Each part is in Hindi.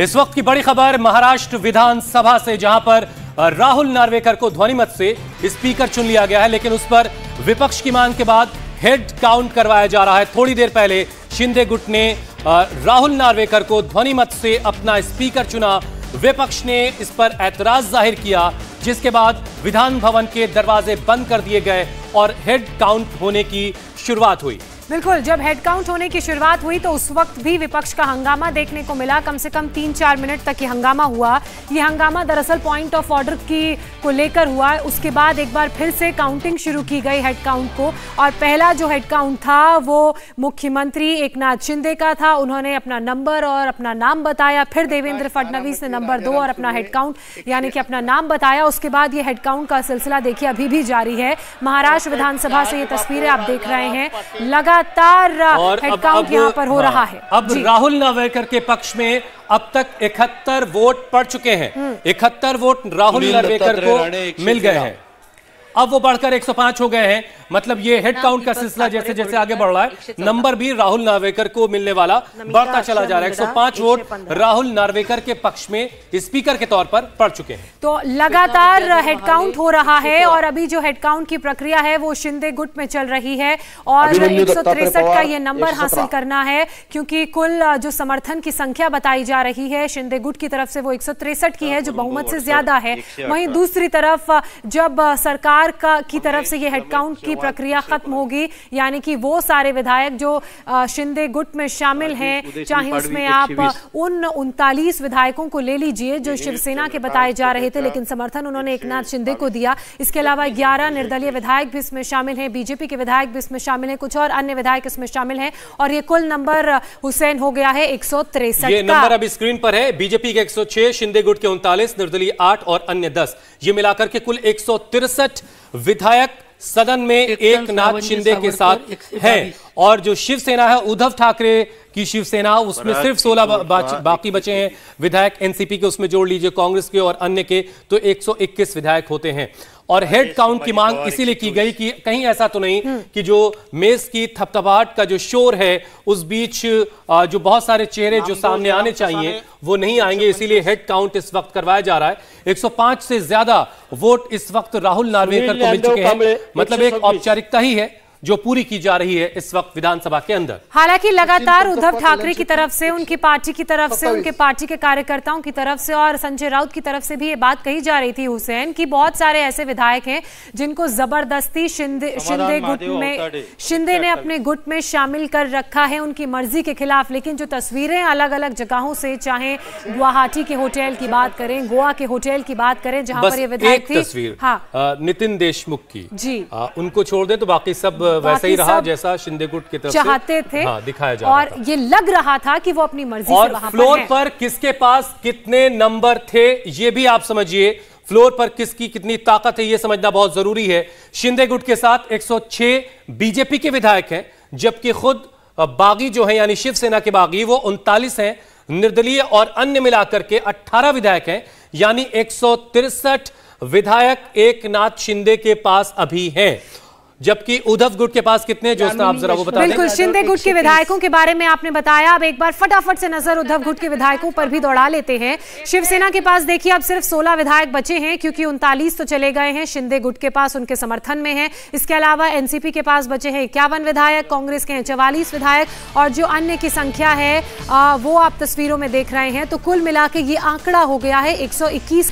इस वक्त की बड़ी खबर महाराष्ट्र विधानसभा से जहां पर राहुल नार्वेकर को ध्वनिमत से स्पीकर चुन लिया गया है लेकिन उस पर विपक्ष की मांग के बाद हेड काउंट करवाया जा रहा है थोड़ी देर पहले शिंदे गुट ने राहुल नार्वेकर को ध्वनिमत से अपना स्पीकर चुना विपक्ष ने इस पर ऐतराज जाहिर किया जिसके बाद विधान भवन के दरवाजे बंद कर दिए गए और हेड काउंट होने की शुरुआत हुई बिल्कुल जब हेडकाउंट होने की शुरुआत हुई तो उस वक्त भी विपक्ष का हंगामा देखने को मिला कम से कम तीन चार मिनट तक ये हंगामा हुआ ये हंगामा दरअसल पॉइंट ऑफ ऑर्डर की को लेकर हुआ उसके बाद एक बार फिर से काउंटिंग शुरू की गई हेडकाउंट को और पहला जो हेडकाउंट था वो मुख्यमंत्री एक नाथ शिंदे का था उन्होंने अपना नंबर और अपना नाम बताया फिर देवेंद्र फडणवीस ने नंबर दो और अपना हेडकाउंट यानी कि अपना नाम बताया उसके बाद ये हेडकाउंट का सिलसिला देखिए अभी भी जारी है महाराष्ट्र विधानसभा से ये तस्वीरें आप देख रहे हैं लगा लगातार हेड uh, काउंट यहाँ पर हो हाँ, रहा है अब राहुल नावेकर के पक्ष में अब तक इकहत्तर वोट पड़ चुके हैं हम्म। इकहत्तर वोट राहुल नावेकर को मिल गए हैं अब वो बढ़कर 105 हो गए हैं मतलब ये हेड काउंट का सिलसिला जैसे जैसे आगे बढ़ रहा है नंबर भी राहुल नार्वेकर को मिलने वाला बढ़ता चला अच्छा जा रहा है 105 वोट राहुल नार्वेकर के पक्ष में स्पीकर के तौर पर पड़ चुके हैं तो लगातार हेड काउंट हो रहा है और अभी जो हेड काउंट की प्रक्रिया है वो शिंदे गुट में चल रही है और एक का ये नंबर हासिल करना है क्योंकि कुल जो समर्थन की संख्या बताई जा रही है शिंदे गुट की तरफ से वो एक की है जो हाँ, तो बहुमत से ज्यादा है वही दूसरी तरफ जब सरकार सरकार का की तरफ से ये हेडकाउंट की प्रक्रिया खत्म होगी यानी कि वो सारे विधायक जो शिंदे गुट में शामिल हैं चाहे उसमें आप उन उनतालीस विधायकों को ले लीजिए जो शिवसेना के बताए जा रहे थे लेकिन समर्थन उन्होंने एक नाथ शिंदे को दिया इसके अलावा ग्यारह निर्दलीय विधायक भी इसमें शामिल है बीजेपी के विधायक भी इसमें शामिल है कुछ और अन्य विधायक इसमें शामिल है और ये कुल नंबर हुसैन हो गया है एक ये नंबर अभी स्क्रीन पर है बीजेपी के 106 शिंदे गुट के उनतालीस निर्दलीय आठ और अन्य दस ये मिलाकर के कुल एक विधायक सदन में एक नाथ शिंदे के साथ हैं और जो शिवसेना है उद्धव ठाकरे की शिवसेना उसमें सिर्फ 16 बा, बाकी बचे हैं विधायक एनसीपी के उसमें जोड़ लीजिए कांग्रेस के और अन्य के तो 121 विधायक होते हैं और हेड काउंट की मांग इसीलिए की गई कि कहीं ऐसा तो नहीं हम्म। कि जो मेज की थपथपाहट का जो शोर है उस बीच जो बहुत सारे चेहरे जो तो सामने आने चाहिए वो नहीं आएंगे इसीलिए हेड काउंट इस वक्त करवाया जा रहा है 105 से ज्यादा वोट इस वक्त राहुल नार्वेकर को मिल चुके हैं मतलब एक औपचारिकता ही है जो पूरी की जा रही है इस वक्त विधानसभा के अंदर हालांकि लगातार तो उद्धव ठाकरे की तरफ से उनकी पार्टी की तरफ से उनके पार्टी के कार्यकर्ताओं की तरफ से और संजय राउत की तरफ से भी ये बात कही जा रही थी हुसैन की बहुत सारे ऐसे विधायक हैं जिनको जबरदस्ती शिंदे शिंदे गुट में शिंदे ने अपने गुट में शामिल कर रखा है उनकी मर्जी के खिलाफ लेकिन जो तस्वीरें अलग अलग जगहों से चाहे गुवाहाटी के होटल की बात करें गोवा के होटल की बात करें जहाँ पर ये विधायक थी हाँ नितिन देशमुख की जी उनको छोड़ दे तो बाकी सब वैसे ही रहा जैसा शिंदे गुट की तरफ चाहते थे हाँ, दिखाया जा और ये लग रहा था कि वो अपनी मर्जी और से फ्लोर पर, पर किसके पास कितने नंबर थे ये भी आप समझिए फ्लोर पर किसकी कितनी ताकत है ये समझना बहुत जरूरी है शिंदे गुट के साथ 106 बीजेपी के विधायक हैं जबकि खुद बागी जो है यानी शिवसेना के बागी वो उनतालीस हैं निर्दलीय और अन्य मिलाकर के 18 विधायक हैं यानी एक विधायक एकनाथ शिंदे के पास अभी हैं जबकि उद्धव गुट के पास कितने जो आप जरा वो बता बिल्कुल शिंदे गुट के विधायकों के बारे में आपने बताया अब एक बार फटाफट से नजर उद्धव गुट के विधायकों पर भी दौड़ा लेते हैं शिवसेना के पास देखिए अब सिर्फ 16 विधायक बचे हैं क्योंकि उनतालीस तो चले गए हैं शिंदे गुट के पास उनके समर्थन में है इसके अलावा एनसीपी के पास बचे हैं इक्यावन विधायक कांग्रेस के हैं चवालीस विधायक और जो अन्य की संख्या है वो आप तस्वीरों में देख रहे हैं तो कुल मिला ये आंकड़ा हो गया है एक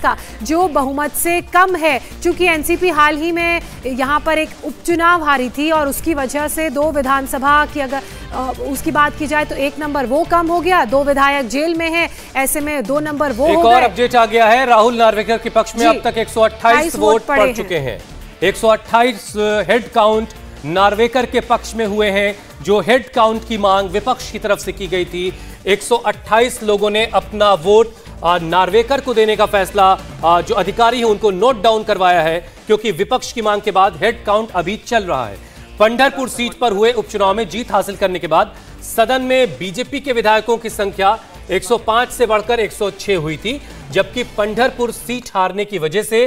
का जो बहुमत से कम है चूंकि एनसीपी हाल ही में यहाँ पर एक उपचुनाव चुनाव हारी थी और उसकी वजह से दो विधानसभा की अगर उसकी बात की जाए तो एक नंबर वो कम हो गया दो विधायक जेल में हैं ऐसे में दो नंबर वो एक और अपडेट आ गया है राहुल नार्वेकर के पक्ष में अब तक 128 वोट पड़ हैं। चुके हैं 128 हेड काउंट नार्वेकर के पक्ष में हुए हैं जो हेड काउंट की मांग विपक्ष की तरफ से की गई थी एक लोगों ने अपना वोट नार्वेकर को देने का फैसला जो अधिकारी है उनको नोट डाउन करवाया है क्योंकि विपक्ष की मांग के बाद हेड काउंट अभी चल रहा है पंडरपुर सीट पर हुए उपचुनाव में जीत हासिल करने के बाद सदन में बीजेपी के विधायकों की संख्या 105 से बढ़कर 106 हुई थी जबकि पंडरपुर सीट हारने की वजह से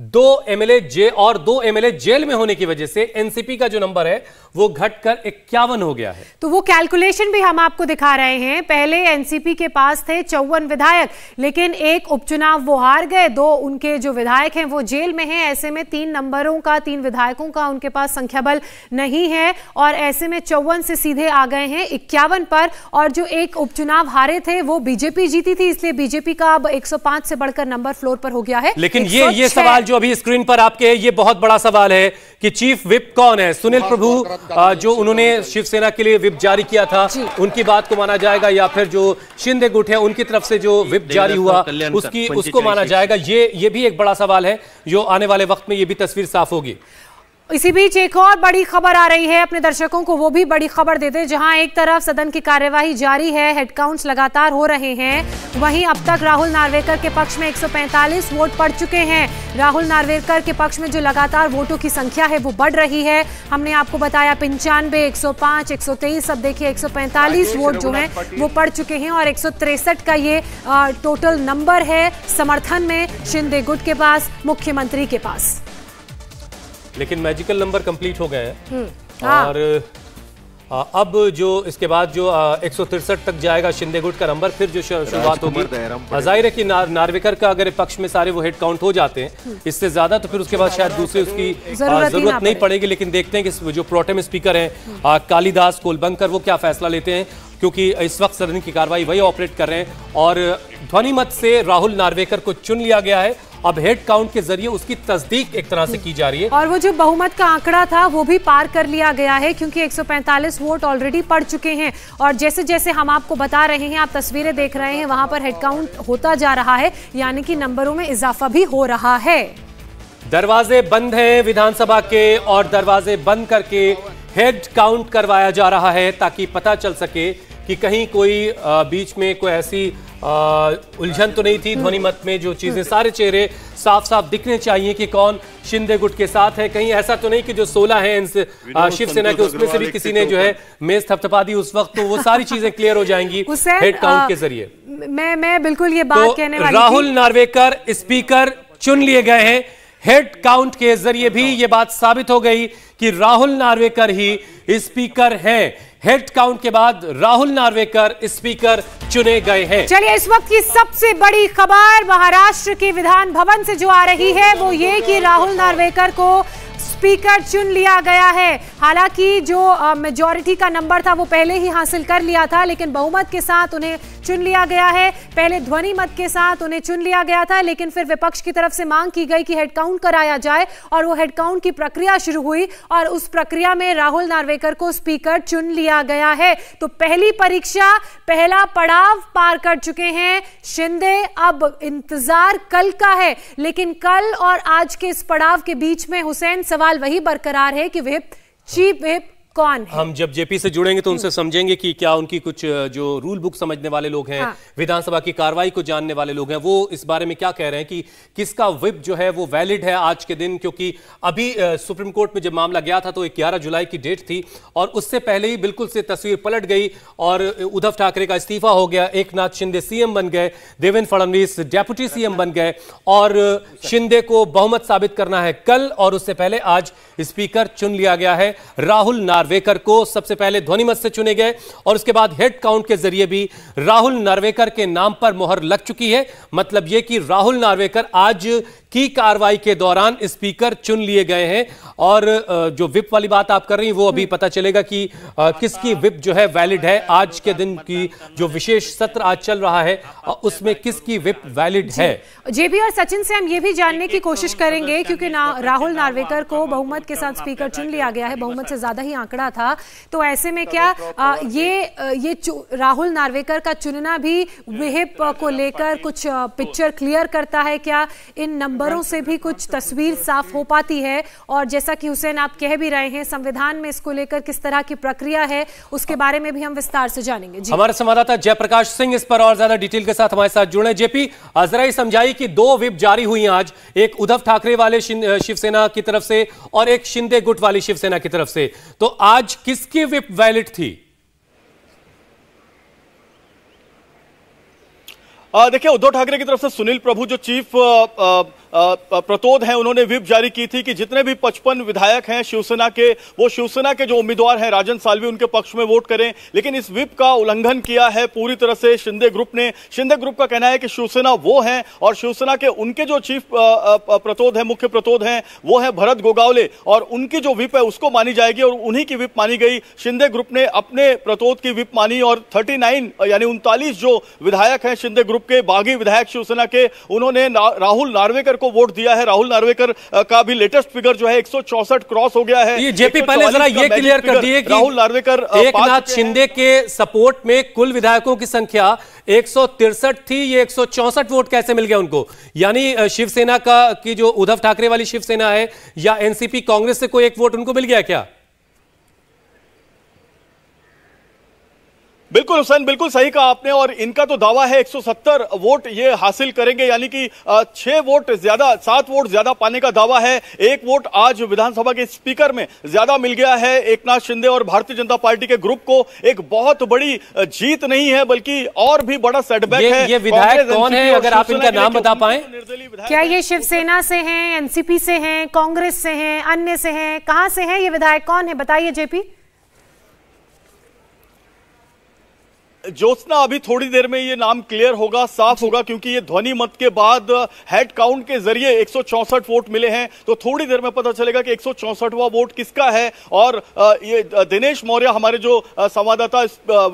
दो एमएलए जे और दो एमएलए जेल में होने की वजह से एनसीपी का जो नंबर है वो घटकर इक्यावन हो गया है तो वो कैलकुलेशन भी हम आपको दिखा रहे हैं पहले एनसीपी के पास थे चौवन विधायक लेकिन एक उपचुनाव वो हार गए दो उनके जो विधायक हैं वो जेल में हैं ऐसे में तीन नंबरों का तीन विधायकों का उनके पास संख्या बल नहीं है और ऐसे में चौवन से सीधे आ गए हैं इक्यावन पर और जो एक उपचुनाव हारे थे वो बीजेपी जीती थी इसलिए बीजेपी का अब एक से बढ़कर नंबर फ्लोर पर हो गया है लेकिन ये ये सवाल जो अभी स्क्रीन पर आपके ये बहुत बड़ा सवाल है कि चीफ विप कौन है सुनील हाँ, प्रभु जो उन्होंने शिवसेना के लिए विप जारी किया था उनकी बात को माना जाएगा या फिर जो शिंदे गुट है उनकी तरफ से जो विप जारी हुआ उसकी उसको माना जाएगा ये ये भी एक बड़ा सवाल है जो आने वाले वक्त में ये भी तस्वीर साफ होगी इसी बीच एक और बड़ी खबर आ रही है अपने दर्शकों को वो भी बड़ी खबर देते हैं जहां एक तरफ सदन की कार्यवाही जारी है हेडकाउंट्स लगातार हो रहे हैं वहीं अब तक राहुल नार्वेकर के पक्ष में 145 वोट पड़ चुके हैं राहुल नार्वेकर के पक्ष में जो लगातार वोटों की संख्या है वो बढ़ रही है हमने आपको बताया पंचानवे एक सौ अब देखिए एक वोट जो है वो पड़ चुके हैं और एक का ये टोटल नंबर है समर्थन में शिंदे गुट के पास मुख्यमंत्री के पास लेकिन मैजिकल नंबर कंप्लीट हो गए हैं हम्म, हाँ। और आ, अब जो इसके बाद जो एक तक जाएगा शिंदे गुट का नंबर फिर जो शुरुआत होगी जाहिर है कि नार, नार्वेकर का अगर पक्ष में सारे वो हेड काउंट हो जाते हैं हम्म। इससे ज्यादा तो फिर उसके बाद शायद दूसरे उसकी जरूरत, जरूरत नहीं पड़ेगी लेकिन देखते हैं कि जो प्रोटेम स्पीकर हैं कालीदास कोलबंकर वो क्या फैसला लेते हैं क्योंकि इस वक्त सदन की कार्रवाई वही ऑपरेट कर रहे हैं और ध्वनिमत से राहुल नार्वेकर को चुन लिया गया है अब हेड काउंट के जरिए उसकी तस्दीक एक तरह से की जा रही है और वो जो बहुमत का आंकड़ा था वो भी पार कर लिया गया है क्योंकि 145 वोट ऑलरेडी पड़ चुके हैं और जैसे जैसे हम आपको बता रहे हैं आप तस्वीरें देख रहे हैं वहां पर हेड काउंट होता जा रहा है यानी कि नंबरों में इजाफा भी हो रहा है दरवाजे बंद है विधानसभा के और दरवाजे बंद करके हेड काउंट करवाया जा रहा है ताकि पता चल सके कि कहीं कोई बीच में कोई ऐसी उलझन तो नहीं थी ध्वनि मत में जो चीजें सारे चेहरे साफ साफ दिखने चाहिए कि कौन शिंदे गुट के साथ है कहीं ऐसा तो नहीं कि जो सोलह है शिवसेना के उसमें से भी किसी ने जो है मेज थपथपा दी उस वक्त तो वो सारी चीजें क्लियर हो जाएंगी हेड काउंट के जरिए मैं मैं बिल्कुल ये बात तो कहने वाली राहुल नार्वेकर स्पीकर चुन लिए गए हैं हेड काउंट के जरिए भी ये बात साबित हो गई कि राहुल नार्वेकर ही स्पीकर हैं हेड काउंट के बाद राहुल नार्वेकर स्पीकर चुने गए हैं चलिए इस वक्त की सबसे बड़ी खबर महाराष्ट्र के विधान भवन से जो आ रही है वो ये कि राहुल नार्वेकर को स्पीकर चुन लिया गया है हालांकि जो मेजोरिटी का नंबर था वो पहले ही हासिल कर लिया था लेकिन बहुमत के साथ उन्हें चुन लिया गया है पहले ध्वनि मत के साथ उन्हें चुन लिया गया था लेकिन फिर विपक्ष की तरफ से मांग की गई कि हेड काउंट कराया जाए और वो हेड काउंट की प्रक्रिया शुरू हुई और उस प्रक्रिया में राहुल नार्वेकर को स्पीकर चुन लिया गया है तो पहली परीक्षा पहला पड़ाव पार कर चुके हैं शिंदे अब इंतजार कल का है लेकिन कल और आज के इस पड़ाव के बीच में हुसैन सवाल सवाल वही बरकरार है कि वह चीप वेप कौन है हम जब जेपी से जुड़ेंगे तो उनसे हम्म। समझेंगे कि क्या उनकी कुछ जो रूल बुक समझने वाले लोग हैं हाँ। विधानसभा की कार्रवाई को जानने वाले लोग हैं वो इस बारे में क्या कह रहे हैं कि किसका विप जो है वो वैलिड है आज के दिन क्योंकि अभी सुप्रीम कोर्ट में जब मामला गया था तो ग्यारह जुलाई की डेट थी और उससे पहले ही बिल्कुल से तस्वीर पलट गई और उद्धव ठाकरे का इस्तीफा हो गया एक नाथ शिंदे सीएम बन गए देवेंद्र फडणवीस डेप्यूटी सीएम बन गए और शिंदे को बहुमत साबित करना है कल और उससे पहले आज स्पीकर चुन लिया गया है राहुल नार नार्वेकर को सबसे पहले ध्वनिमत से चुने गए और उसके बाद हेड काउंट के जरिए भी राहुल नार्वेकर के नाम पर मोहर लग चुकी है मतलब यह कि राहुल नार्वेकर आज की कार्रवाई के दौरान स्पीकर चुन लिए गए हैं और जो विप वाली बात आप कर रही हैं वो अभी पता चलेगा कि किसकी विप जो है वैलिड है आज के दिन की जो विशेष सत्र आज चल रहा है उसमें किसकी विप वैलिड है जेबी और सचिन से हम ये भी जानने की कोशिश करेंगे क्योंकि ना, राहुल नार्वेकर को बहुमत के साथ स्पीकर चुन लिया गया है बहुमत से ज्यादा ही आंकड़ा था तो ऐसे में क्या आ, ये ये राहुल नार्वेकर का चुनना भी विहिप को लेकर कुछ पिक्चर क्लियर करता है क्या इन नंबर नंबरों से भी कुछ तस्वीर साफ हो पाती है और जैसा कि हुसैन आप कह भी रहे हैं संविधान में इसको लेकर किस तरह की प्रक्रिया है उसके बारे में भी हम विस्तार से जानेंगे जी। हमारे संवाददाता जयप्रकाश सिंह इस पर और ज्यादा डिटेल के साथ हमारे साथ जुड़े जेपी अजरा समझाई की दो विप जारी हुई आज एक उद्धव ठाकरे वाले शिवसेना की तरफ से और एक शिंदे गुट वाली शिवसेना की तरफ से तो आज किसकी विप वैलिड थी देखिए उद्धव ठाकरे की तरफ से सुनील प्रभु जो चीफ आ, आ, प्रतोद हैं उन्होंने विप जारी की थी कि जितने भी पचपन विधायक हैं शिवसेना के वो शिवसेना के जो उम्मीदवार हैं राजन सालवी उनके पक्ष में वोट करें लेकिन इस विप का उल्लंघन किया है पूरी तरह से शिंदे ग्रुप ने शिंदे ग्रुप का कहना है कि शिवसेना वो है और शिवसेना के उनके जो चीफ प्रतोद है मुख्य प्रतोद हैं वो है भरत गोगावले और उनकी जो विप है उसको मानी जाएगी और उन्हीं की विप मानी गई शिंदे ग्रुप ने अपने प्रतोद की विप मानी और थर्टी यानी उनतालीस जो विधायक हैं शिंदे ग्रुप के बागी विधायक शिवसेना के उन्होंने राहुल नार्वेकर को को वोट दिया है राहुल नार्वेकर का भी लेटेस्ट फिगर जो है एक क्रॉस हो गया है ये जेपी पहले जरा ये क्लियर कर दिए कि राहुल नार्वेकर एक नाथ शिंदे के सपोर्ट में कुल विधायकों की संख्या एक थी ये एक वोट कैसे मिल गया उनको यानी शिवसेना का की जो उद्धव ठाकरे वाली शिवसेना है या एनसीपी कांग्रेस से कोई एक वोट उनको मिल गया क्या बिल्कुल हुसैन बिल्कुल सही कहा आपने और इनका तो दावा है 170 वोट ये हासिल करेंगे यानी कि छह वोट ज्यादा सात वोट ज्यादा पाने का दावा है एक वोट आज विधानसभा के स्पीकर में ज्यादा मिल गया है एकनाथ शिंदे और भारतीय जनता पार्टी के ग्रुप को एक बहुत बड़ी जीत नहीं है बल्कि और भी बड़ा सेटबैक है ये विधायक कौन है अगर आप इनका नाम बता पाए क्या ये शिवसेना से है एनसीपी से है कांग्रेस से है अन्य से है कहाँ से है ये विधायक कौन है बताइए जेपी ज्योत्ना अभी थोड़ी देर में ये नाम क्लियर होगा साफ होगा क्योंकि ये ध्वनि मत के बाद हेड काउंट के जरिए एक वोट मिले हैं तो थोड़ी देर में पता चलेगा कि एक वोट किसका है और ये दिनेश मौर्य हमारे जो संवाददाता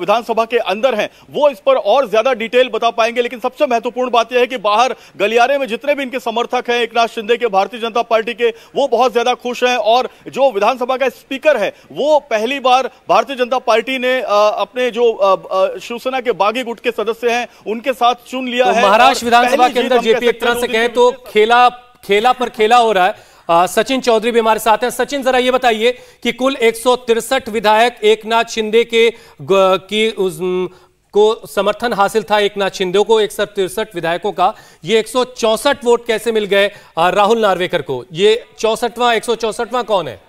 विधानसभा के अंदर हैं वो इस पर और ज्यादा डिटेल बता पाएंगे लेकिन सबसे महत्वपूर्ण बात यह है कि बाहर गलियारे में जितने भी इनके समर्थक हैं एक शिंदे के भारतीय जनता पार्टी के वो बहुत ज्यादा खुश हैं और जो विधानसभा का स्पीकर है वो पहली बार भारतीय जनता पार्टी ने अपने जो शिवसेना के बागी गुट के सदस्य हैं उनके साथ चुन लिया तो है महाराष्ट्र विधानसभा के अंदर जेपी एक तरह से कहे तो, तो, तो खेला खेला पर खेला हो रहा है सचिन चौधरी भी हमारे साथ हैं सचिन जरा ये बताइए कि कुल एक विधायक एक शिंदे के की उस, को समर्थन हासिल था एक नाथ शिंदे को एक विधायकों का ये एक वोट कैसे मिल गए राहुल नार्वेकर को ये चौसठवा एक कौन है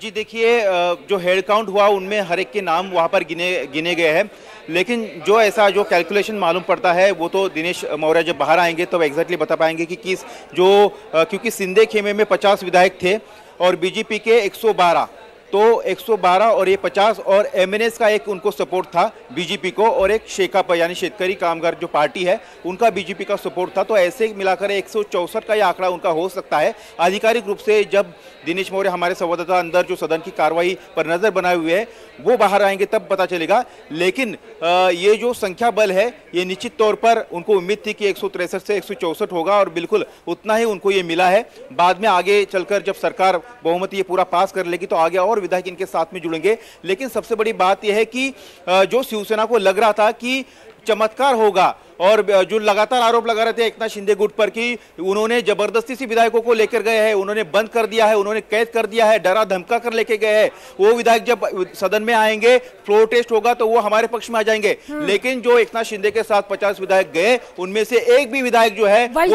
जी देखिए जो हेड काउंट हुआ उनमें हर एक के नाम वहाँ पर गिने गिने गए हैं लेकिन जो ऐसा जो कैलकुलेशन मालूम पड़ता है वो तो दिनेश मौर्य जब बाहर आएंगे तब तो एग्जैक्टली बता पाएंगे कि किस जो क्योंकि सिंधे खेमे में पचास विधायक थे और बीजेपी के 112 तो 112 और ये 50 और एमएनएस का एक उनको सपोर्ट था बीजेपी को और एक शेखा पर यानी शेतकारी कामगार जो पार्टी है उनका बीजेपी का सपोर्ट था तो ऐसे मिलाकर एक का ये आंकड़ा उनका हो सकता है आधिकारिक रूप से जब दिनेश मौर्य हमारे संवाददाता अंदर जो सदन की कार्रवाई पर नज़र बनाए हुए है वो बाहर आएंगे तब पता चलेगा लेकिन ये जो संख्या बल है ये निश्चित तौर पर उनको उम्मीद थी कि एक से एक होगा और बिल्कुल उतना ही उनको ये मिला है बाद में आगे चलकर जब सरकार बहुमत ये पूरा पास कर लेगी तो आगे और विधायक इनके साथ में जुड़ेंगे लेकिन सबसे बड़ी बात यह है कि जो शिवसेना को लग रहा था कि चमत्कार होगा और जो लगातार आरोप लगा रहे थे एकनाथ शिंदे गुट पर कि उन्होंने जबरदस्ती से विधायकों को लेकर गए हैं उन्होंने बंद कर दिया है उन्होंने कैद कर दिया है डरा धमका कर लेके गए हैं वो विधायक जब सदन में आएंगे फ्लोर टेस्ट होगा तो वो हमारे पक्ष में आ जाएंगे हम्म। लेकिन जो एकनाथ शिंदे के साथ पचास विधायक गए उनमें से एक भी विधायक जो है बढ़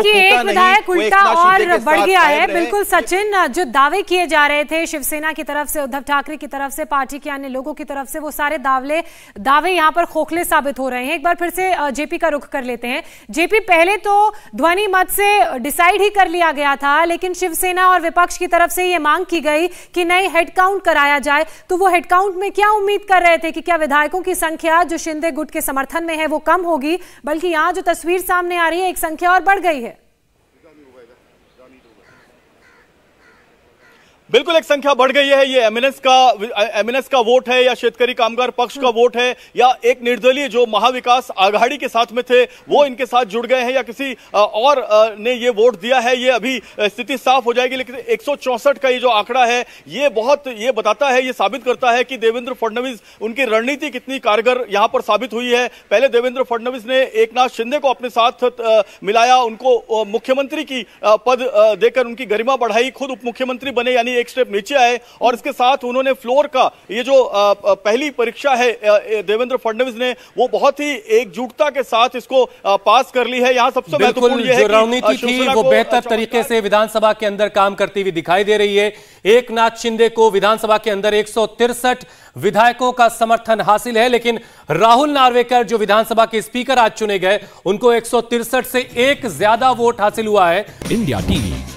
गया है बिल्कुल सचिन जो दावे किए जा रहे थे शिवसेना की तरफ से उद्धव ठाकरे की तरफ से पार्टी के अन्य लोगों की तरफ से वो सारे दावे दावे यहाँ पर खोखले साबित हो रहे हैं एक बार फिर से जेपी का रुख कर लेते हैं जेपी पहले तो ध्वनि मत से डिसाइड ही कर लिया गया था लेकिन शिवसेना और विपक्ष की तरफ से ये मांग की गई कि नए हेडकाउंट कराया जाए तो वो हेडकाउंट में क्या उम्मीद कर रहे थे कि क्या विधायकों की संख्या जो शिंदे गुट के समर्थन में है वो कम होगी बल्कि यहां जो तस्वीर सामने आ रही है एक संख्या और बढ़ गई है बिल्कुल एक संख्या बढ़ गई है ये एमिनेंस का एमिनेंस का वोट है या शेतकारी कामगार पक्ष का वोट है या एक निर्दलीय जो महाविकास आघाड़ी के साथ में थे वो इनके साथ जुड़ गए हैं या किसी और ने ये वोट दिया है ये अभी स्थिति साफ हो जाएगी लेकिन एक का ये जो आंकड़ा है ये बहुत ये बताता है ये साबित करता है कि देवेंद्र फडणवीस उनकी रणनीति कितनी कारगर यहाँ पर साबित हुई है पहले देवेंद्र फडणवीस ने एक शिंदे को अपने साथ मिलाया उनको मुख्यमंत्री की पद देकर उनकी गरिमा बढ़ाई खुद उप मुख्यमंत्री बने यानी लिए एक स्टेप नीचे आए और इसके साथ उन्होंने फ्लोर का ये जो पहली परीक्षा है देवेंद्र फडणवीस ने वो बहुत ही एकजुटता के साथ इसको पास कर ली है यहाँ सबसे महत्वपूर्ण ये रणनीति थी वो बेहतर अच्छा तरीके से विधानसभा के अंदर काम करती हुई दिखाई दे रही है एक शिंदे को विधानसभा के अंदर एक विधायकों का समर्थन हासिल है लेकिन राहुल नार्वेकर जो विधानसभा के स्पीकर आज चुने गए उनको एक से एक ज्यादा वोट हासिल हुआ है इंडिया टीवी